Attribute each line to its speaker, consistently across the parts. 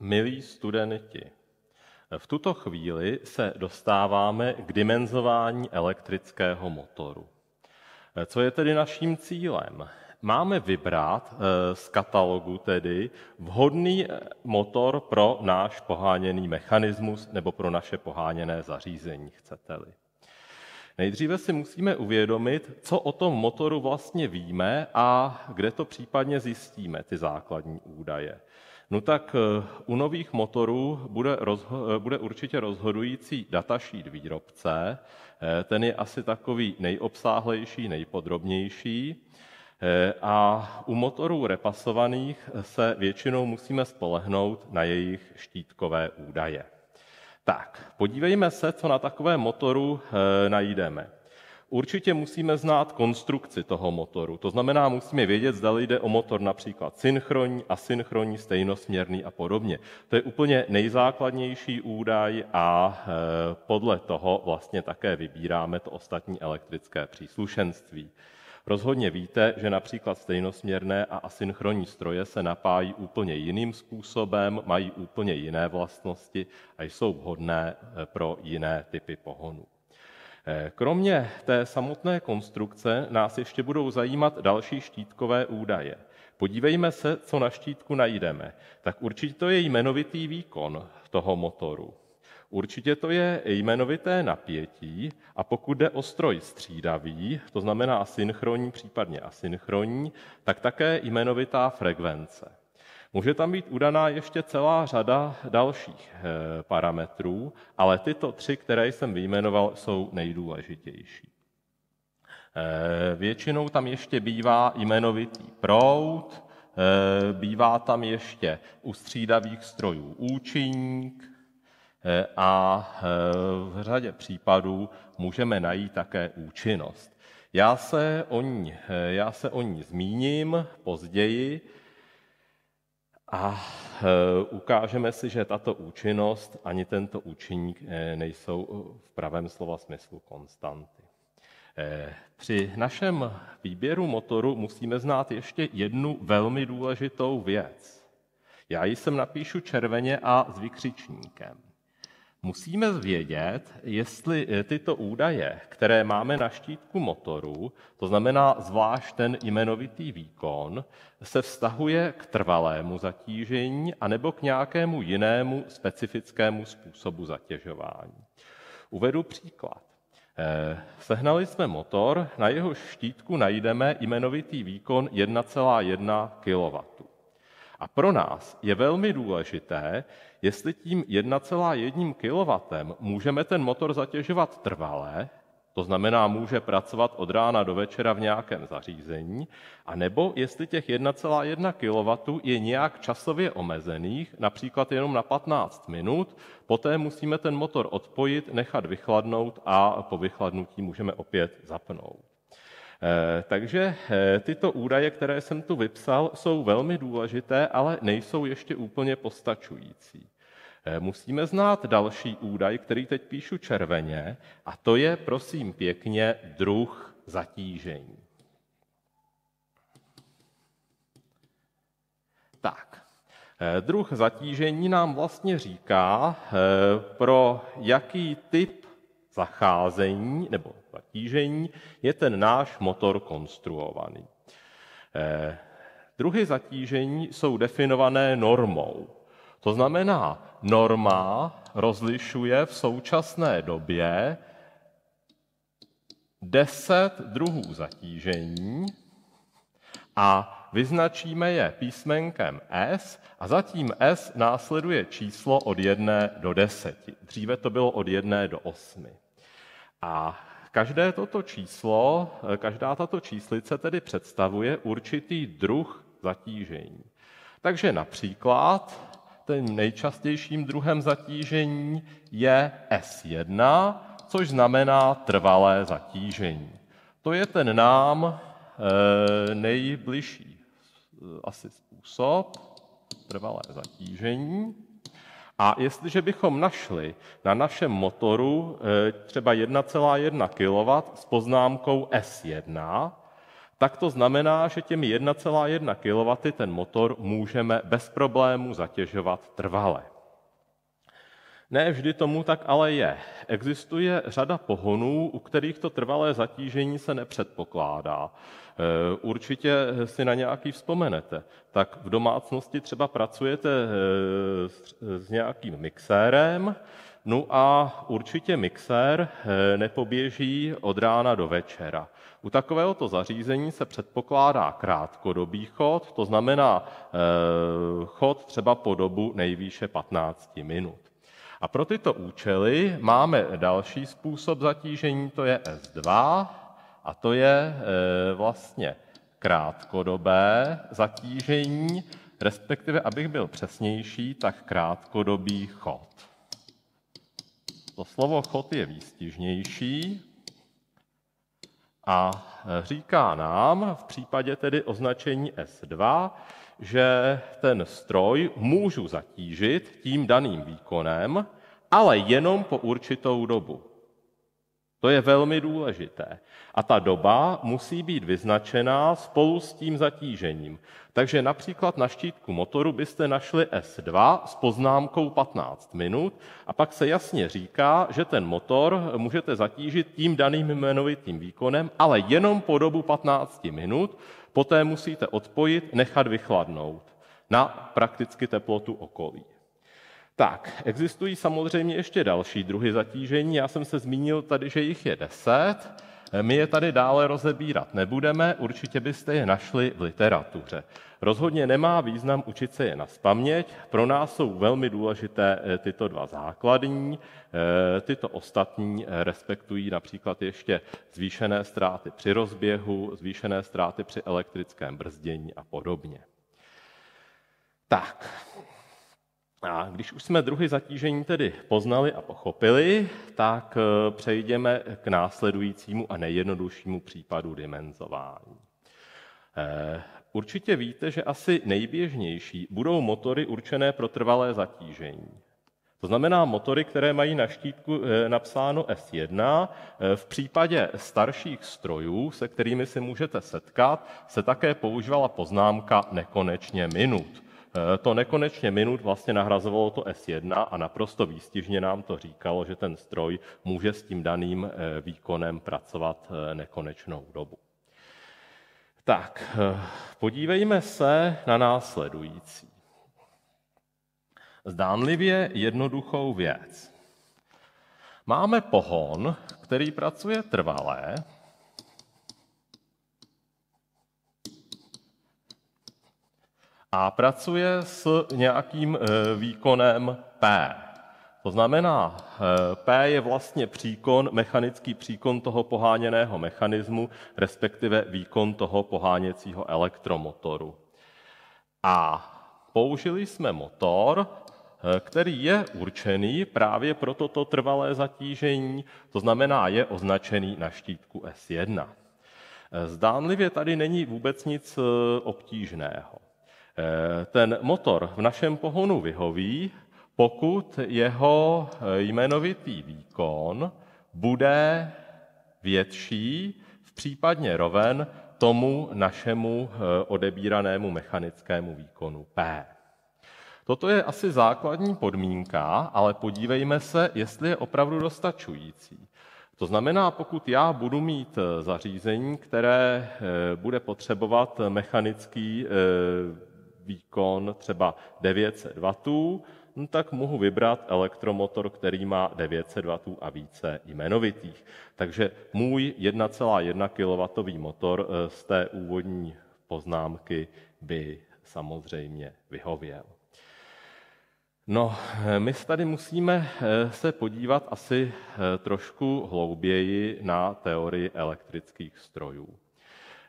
Speaker 1: Milí studenti, v tuto chvíli se dostáváme k dimenzování elektrického motoru. Co je tedy naším cílem? Máme vybrat eh, z katalogu tedy vhodný eh, motor pro náš poháněný mechanismus nebo pro naše poháněné zařízení, chcete-li. Nejdříve si musíme uvědomit, co o tom motoru vlastně víme a kde to případně zjistíme, ty základní údaje. No tak eh, u nových motorů bude, rozho- eh, bude určitě rozhodující datasheet výrobce. Eh, ten je asi takový nejobsáhlejší, nejpodrobnější. A u motorů repasovaných se většinou musíme spolehnout na jejich štítkové údaje. Tak, podívejme se, co na takovém motoru najdeme. Určitě musíme znát konstrukci toho motoru, to znamená, musíme vědět, zda jde o motor například synchronní, asynchronní, stejnosměrný a podobně. To je úplně nejzákladnější údaj a e, podle toho vlastně také vybíráme to ostatní elektrické příslušenství. Rozhodně víte, že například stejnosměrné a asynchronní stroje se napájí úplně jiným způsobem, mají úplně jiné vlastnosti a jsou vhodné e, pro jiné typy pohonů. Kromě té samotné konstrukce nás ještě budou zajímat další štítkové údaje. Podívejme se, co na štítku najdeme. Tak určitě to je jmenovitý výkon toho motoru. Určitě to je jmenovité napětí a pokud jde o stroj střídavý, to znamená synchronní, případně asynchronní, tak také jmenovitá frekvence. Může tam být udaná ještě celá řada dalších eh, parametrů, ale tyto tři, které jsem vyjmenoval, jsou nejdůležitější. Eh, většinou tam ještě bývá jmenovitý proud, eh, bývá tam ještě u střídavých strojů účinník a v řadě případů můžeme najít také účinnost. Já se o ní, já se o ní zmíním později, a eh, ukážeme si, že tato účinnost ani tento účinník eh, nejsou eh, v pravém slova smyslu konstanty. Při našem výběru motoru musíme znát ještě jednu velmi důležitou věc. Já ji sem napíšu červeně a s vykřičníkem. Musíme vědět, jestli eh, tyto údaje, které máme na štítku motoru, to znamená zvlášť ten jmenovitý výkon, se vztahuje k trvalému zatížení anebo k nějakému jinému specifickému způsobu zatěžování. Uvedu příklad. Eh, sehnali jsme motor, na jeho štítku najdeme jmenovitý výkon 1,1 kW. A pro nás je velmi důležité, jestli tím 1,1 kW můžeme ten motor zatěžovat trvale, to znamená, může pracovat od rána do večera v nějakém zařízení, a nebo jestli těch 1,1 kW je nějak časově omezených, například jenom na 15 minut, poté musíme ten motor odpojit, nechat vychladnout a po vychladnutí můžeme opět zapnout. Eh, takže eh, tyto údaje, které jsem tu vypsal, jsou velmi důležité, ale nejsou ještě úplně postačující. Eh, musíme znát další údaj, který teď píšu červeně, a to je, prosím pěkně, druh zatížení. Tak, Druh zatížení nám vlastně říká, pro jaký typ zacházení nebo zatížení je ten náš motor konstruovaný. Eh, druhy zatížení jsou definované normou. To znamená, norma rozlišuje v současné době 10 druhů zatížení a vyznačíme je písmenkem S a zatím S následuje číslo od 1 do 10. Dříve to bylo od 1 do 8. A každé toto číslo, každá tato číslice tedy představuje určitý druh zatížení. Takže například ten nejčastějším druhem zatížení je S1, což znamená trvalé zatížení. To je ten nám eh, nejbližší eh, asi způsob trvalé zatížení. A jestliže bychom našli na našem motoru eh, třeba 1,1 kW s poznámkou S1, tak to znamená, že těmi 1,1 kW ten motor můžeme bez problému zatěžovat trvale. Ne vždy tomu tak ale je. Existuje řada pohonů, u kterých to trvalé zatížení se nepředpokládá. E, určitě si na nějaký vzpomenete. Tak v domácnosti třeba pracujete e, s nějakým mixérem, no a určitě mixér e, nepoběží od rána do večera. U takovéhoto zařízení se předpokládá krátkodobý chod, to znamená chod třeba po dobu nejvýše 15 minut. A pro tyto účely máme další způsob zatížení, to je S2, a to je e, vlastně krátkodobé zatížení, respektive, abych byl přesnější, tak krátkodobý chod. To slovo chod je výstižnější a e, říká nám v případě tedy označení S2, že ten stroj můžu zatížit tím daným výkonem, ale jenom po určitou dobu. To je velmi důležité. A ta doba musí být vyznačená spolu s tím zatížením. Takže například na štítku motoru byste našli S2 s poznámkou 15 minut a pak se jasně říká, že ten motor můžete zatížit tím daným jmenovitým výkonem, ale jenom po dobu 15 minut, poté musíte odpojit, nechat vychladnout na prakticky teplotu okolí. Tak, existují samozřejmě ještě další druhy zatížení. Já jsem se zmínil tady, že jich je deset. My je tady dále rozebírat nebudeme, určitě byste je našli v literatuře. Rozhodně nemá význam učit se je na spaměť. Pro nás jsou velmi důležité eh, tyto dva základní. Eh, tyto ostatní eh, respektují například ještě zvýšené ztráty při rozběhu, zvýšené ztráty při elektrickém brzdění a podobně. Tak, a když už jsme druhy zatížení tedy poznali a pochopili, tak eh, přejdeme k následujícímu a nejjednoduššímu případu dimenzování. Eh, určitě víte, že asi nejběžnější budou motory určené pro trvalé zatížení. To znamená motory, které mají na štítku eh, napsáno S1. V případě starších strojů, se kterými si můžete setkat, se také používala poznámka nekonečně minut. Eh, to nekonečně minut vlastně nahrazovalo to S1 a naprosto výstižně nám to říkalo, že ten stroj může s tím daným eh, výkonem pracovat eh, nekonečnou dobu. Tak, podívejme se na následující. Zdánlivě jednoduchou věc. Máme pohon, který pracuje trvalé, a pracuje s nějakým eh, výkonem P. To znamená, eh, P je vlastně příkon, mechanický příkon toho poháněného mechanismu, respektive výkon toho poháněcího elektromotoru. A použili jsme motor, eh, který je určený právě pro toto trvalé zatížení, to znamená je označený na štítku S1. Zdánlivě tady není vůbec nic obtížného. Eh, ten motor v našem pohonu vyhoví, pokud jeho eh, jmenovitý výkon bude větší, v případně roven tomu našemu eh, odebíranému mechanickému výkonu P. Toto je asi základní podmínka, ale podívejme se, jestli je opravdu dostačující. To znamená, pokud já budu mít zařízení, které bude potřebovat mechanický výkon třeba 900 W, no tak mohu vybrat elektromotor, který má 900 W a více jmenovitých. Takže můj 1,1 kW motor eh, z té úvodní poznámky by samozřejmě vyhověl. No, eh, my tady musíme eh, se podívat asi trošku hlouběji na teorii elektrických strojů.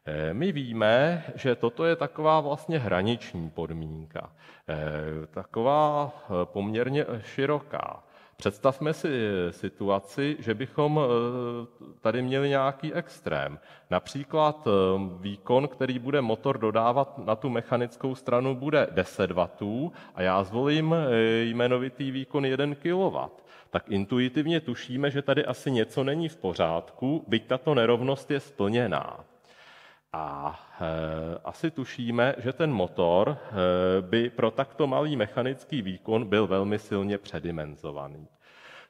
Speaker 1: Eh, my víme, že toto je taková vlastně hraniční podmínka, eh, taková eh, poměrně široká. Představme si situaci, že bychom tady měli nějaký extrém. Například výkon, který bude motor dodávat na tu mechanickou stranu, bude 10 W a já zvolím jmenovitý výkon 1 kW. Tak intuitivně tušíme, že tady asi něco není v pořádku, byť tato nerovnost je splněná. A e, asi tušíme, že ten motor e, by pro takto malý mechanický výkon byl velmi silně předimenzovaný.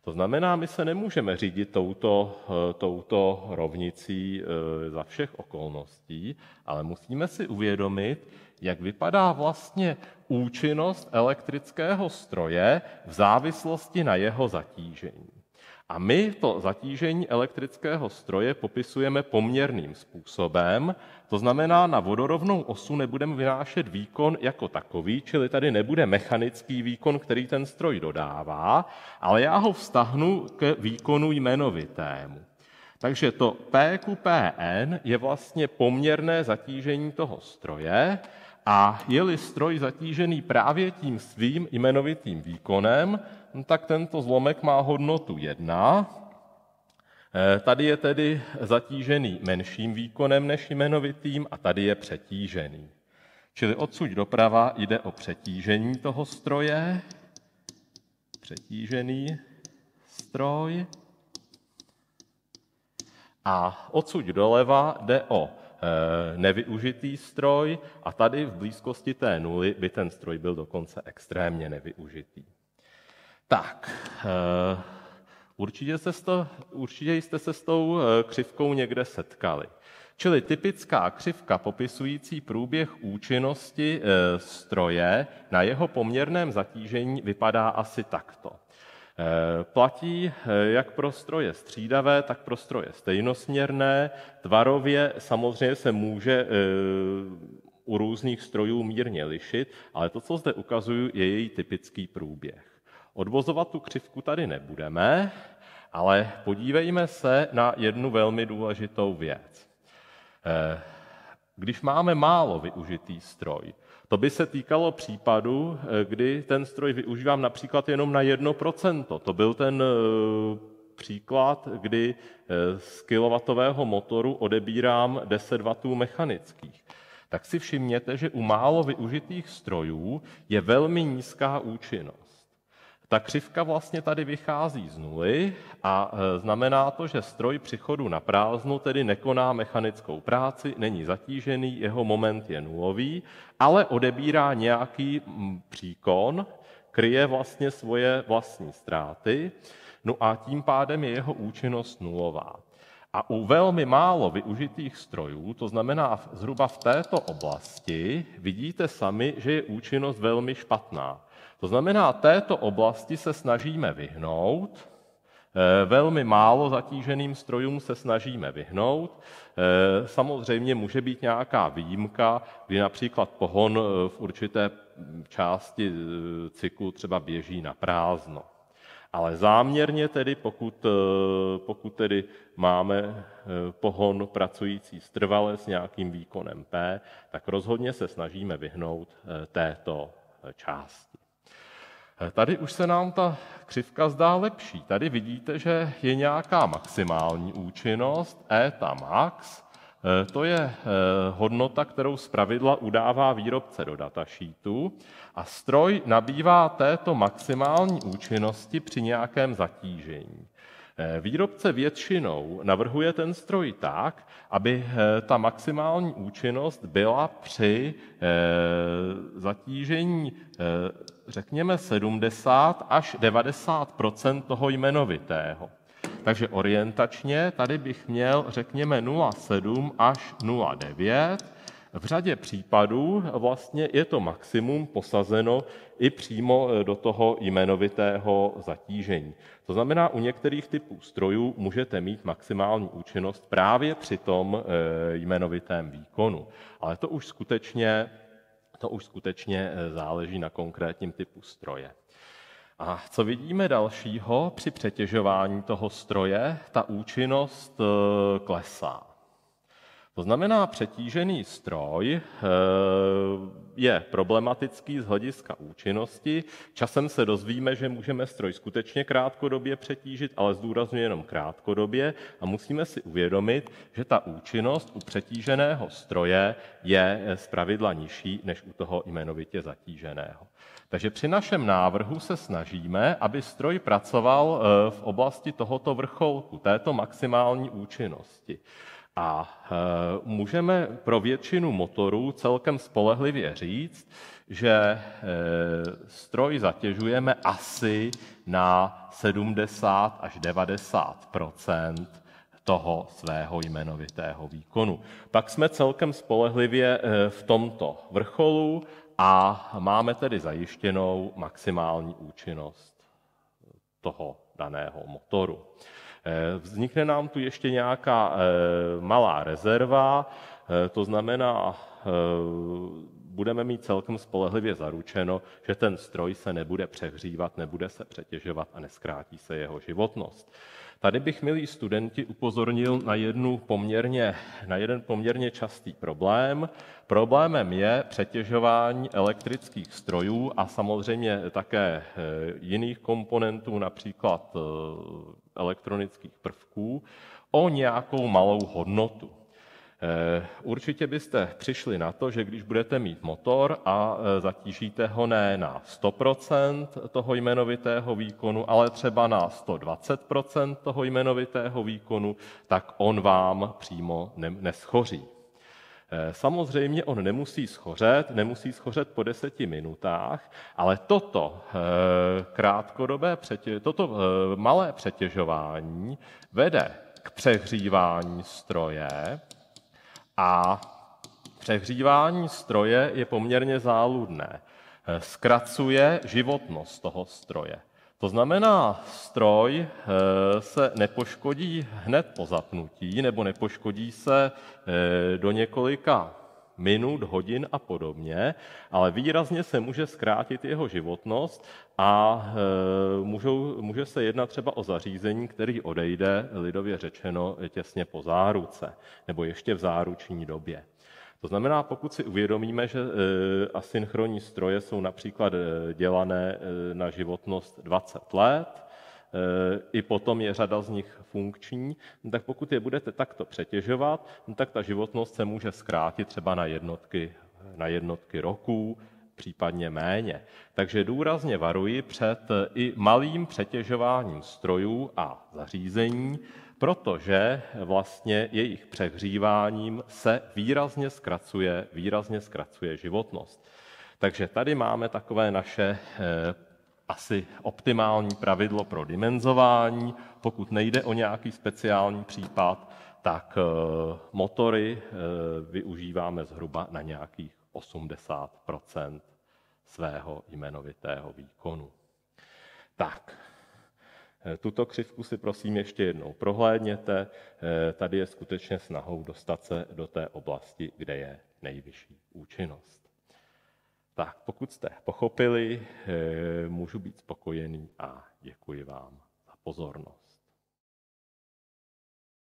Speaker 1: To znamená, my se nemůžeme řídit touto, eh, touto rovnicí za všech okolností, ale musíme si uvědomit, jak vypadá vlastně účinnost elektrického stroje v závislosti na jeho zatížení. A my to zatížení elektrického stroje popisujeme poměrným způsobem, to znamená, na vodorovnou osu nebudeme vynášet výkon jako takový, čili tady nebude mechanický výkon, který ten stroj dodává, ale já ho vztahnu k výkonu jmenovitému. Takže to P ku PN je vlastně poměrné zatížení toho stroje, a je-li stroj zatížený právě tím svým jmenovitým výkonem, no tak tento zlomek má hodnotu 1. Eh, tady je tedy zatížený menším výkonem než jmenovitým a tady je přetížený. Čili odsud doprava jde o přetížení toho stroje, přetížený stroj, a odsud doleva jde o Eh, nevyužitý stroj a tady v blízkosti té nuly by ten stroj byl dokonce extrémně nevyužitý. Tak, eh, určitě, se to, určitě jste se s tou eh, křivkou někde setkali. Čili typická křivka popisující průběh účinnosti stroje na jeho poměrném zatížení vypadá asi takto. Eh, platí eh, jak pro stroje střídavé, tak pro stroje stejnosměrné. Tvarově samozřejmě se může eh, u různých strojů mírně lišit, ale to, co zde ukazuju, je její typický průběh. Odvozovat tu křivku tady nebudeme, ale podívejme se na jednu velmi důležitou věc. Když máme málo využitý stroj, to by se týkalo případu, eh, kdy ten stroj využívám například jenom na 1%. To byl ten eh, příklad, kdy eh, z kilowatového motoru odebírám 10 W mechanických. Tak si všimněte, že u málo využitých strojů je velmi nízká účinnost. Ta křivka vlastně tady vychází z nuly a e, znamená to, že stroj při chodu na prázdno tedy nekoná mechanickou práci, není zatížený, jeho moment je nulový, ale odebírá nějaký příkon, kryje vlastně svoje vlastní ztráty, no a tím pádem je jeho účinnost nulová. A u velmi málo využitých strojů, to znamená v, zhruba v této oblasti, vidíte sami, že je účinnost velmi špatná. To znamená, této oblasti se snažíme vyhnout, eh, Velmi málo zatíženým strojům se snažíme vyhnout. Eh, samozřejmě může být nějaká výjimka, kdy například pohon eh, v určité části cyklu třeba běží na prázdno. Ale záměrně tedy, pokud, pokud tedy máme pohon pracující strvale s nějakým výkonem P, tak rozhodně se snažíme vyhnout této části. Tady už se nám ta křivka zdá lepší. Tady vidíte, že je nějaká maximální účinnost, eta max, e, to je e, hodnota, kterou zpravidla udává výrobce do datasheetu a stroj nabývá této maximální účinnosti při nějakém zatížení. Eh, výrobce většinou navrhuje ten stroj tak, aby eh, ta maximální účinnost byla při eh, zatížení řekněme 70 až 90 toho jmenovitého. Takže orientačně tady bych měl, řekněme, 0,7 až 0,9 v řadě případů vlastně je to maximum posazeno i přímo e, do toho jmenovitého zatížení. To znamená, u některých typů strojů můžete mít maximální účinnost právě při tom e, jmenovitém výkonu. Ale to už skutečně, to už skutečně e, záleží na konkrétním typu stroje. A co vidíme dalšího při přetěžování toho stroje? Ta účinnost klesá. To znamená, přetížený stroj eh, je problematický z hlediska účinnosti. Časem se dozvíme, že můžeme stroj skutečně krátkodobě přetížit, ale zdůrazňuji jenom krátkodobě a musíme si uvědomit, že ta účinnost u přetíženého stroje je zpravidla nižší než u toho jmenovitě zatíženého. Takže při našem návrhu se snažíme, aby stroj pracoval eh, v oblasti tohoto vrcholku, této maximální účinnosti. A eh, můžeme pro většinu motorů celkem spolehlivě říct, že eh, stroj zatěžujeme asi na 70 až 90 toho svého jmenovitého výkonu. Pak jsme celkem spolehlivě eh, v tomto vrcholu a máme tedy zajištěnou maximální účinnost toho daného motoru. Eh, vznikne nám tu ještě nějaká eh, malá rezerva, eh, to znamená, budeme mít celkem spolehlivě zaručeno, že ten stroj se nebude přehřívat, nebude se přetěžovat a neskrátí se jeho životnost. Tady bych, milí studenti, upozornil na, jednu poměrně, na jeden poměrně častý problém. Problémem je přetěžování elektrických strojů a samozřejmě také jiných komponentů, například elektronických prvků o nějakou malou hodnotu. Eh, určitě byste přišli na to, že když budete mít motor a eh, zatížíte ho ne na 100% toho jmenovitého výkonu, ale třeba na 120% toho jmenovitého výkonu, tak on vám přímo neschoří. Eh, samozřejmě on nemusí schořet, nemusí schořet po deseti minutách, ale toto eh, krátkodobé toto eh, malé přetěžování vede k přehřívání stroje a přehřívání stroje je poměrně záludné. Zkracuje životnost toho stroje. To znamená, stroj eh, se nepoškodí hned po zapnutí nebo nepoškodí se eh, do několika minut, hodin a podobně, ale výrazně se může zkrátit jeho životnost a eh, můžou, může se jednat třeba o zařízení, který odejde, lidově řečeno, těsně po záruce nebo ještě v záruční době. To znamená, pokud si uvědomíme, že eh, asynchronní stroje jsou například eh, dělané eh, na životnost 20 let, i potom je řada z nich funkční, no tak pokud je budete takto přetěžovat, no tak ta životnost se může zkrátit třeba na jednotky, na jednotky roků, případně méně. Takže důrazně varuji před i malým přetěžováním strojů a zařízení, protože vlastně jejich přehříváním se výrazně zkracuje, výrazně zkracuje životnost. Takže tady máme takové naše eh, asi optimální pravidlo pro dimenzování. Pokud nejde o nějaký speciální případ, tak eh, motory eh, využíváme zhruba na nějakých 80 svého jmenovitého výkonu. Tak, Eh, tuto křivku si prosím ještě jednou prohlédněte. Eh, tady je skutečně snahou dostat se do té oblasti, kde je nejvyšší účinnost. Tak, pokud jste pochopili, eh, můžu být spokojený a děkuji vám za pozornost.